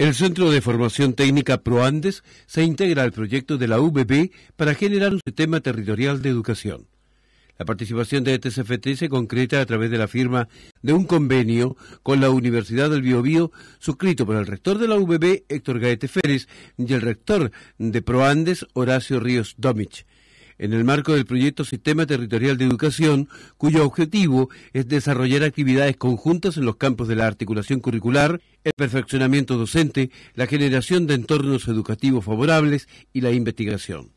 El Centro de Formación Técnica ProAndes se integra al proyecto de la UBB para generar un sistema territorial de educación. La participación de CFT se concreta a través de la firma de un convenio con la Universidad del Biobío, suscrito por el rector de la UBB, Héctor Gaete Férez, y el rector de ProAndes, Horacio Ríos Domich en el marco del proyecto Sistema Territorial de Educación, cuyo objetivo es desarrollar actividades conjuntas en los campos de la articulación curricular, el perfeccionamiento docente, la generación de entornos educativos favorables y la investigación.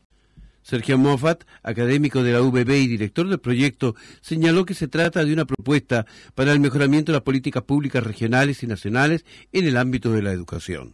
Sergio Moffat, académico de la UBB y director del proyecto, señaló que se trata de una propuesta para el mejoramiento de las políticas públicas regionales y nacionales en el ámbito de la educación.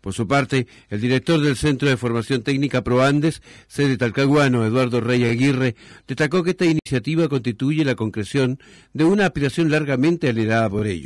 Por su parte, el director del Centro de Formación Técnica ProAndes, sede Talcahuano, Eduardo Reyes Aguirre, destacó que esta iniciativa constituye la concreción de una aspiración largamente alerada por ello.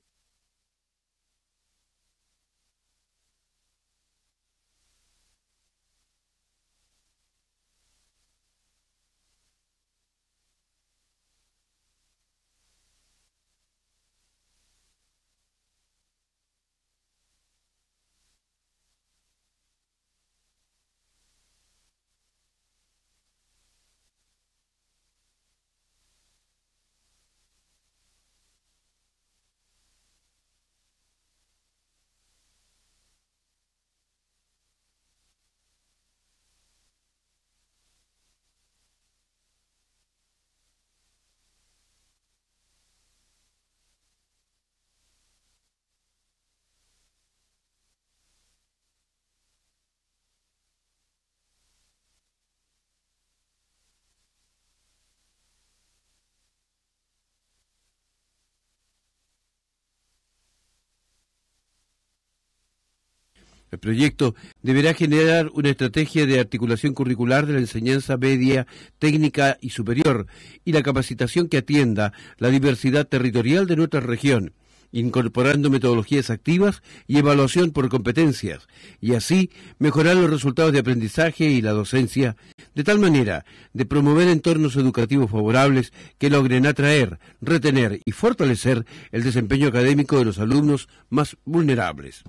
El proyecto deberá generar una estrategia de articulación curricular de la enseñanza media, técnica y superior y la capacitación que atienda la diversidad territorial de nuestra región incorporando metodologías activas y evaluación por competencias, y así mejorar los resultados de aprendizaje y la docencia, de tal manera de promover entornos educativos favorables que logren atraer, retener y fortalecer el desempeño académico de los alumnos más vulnerables.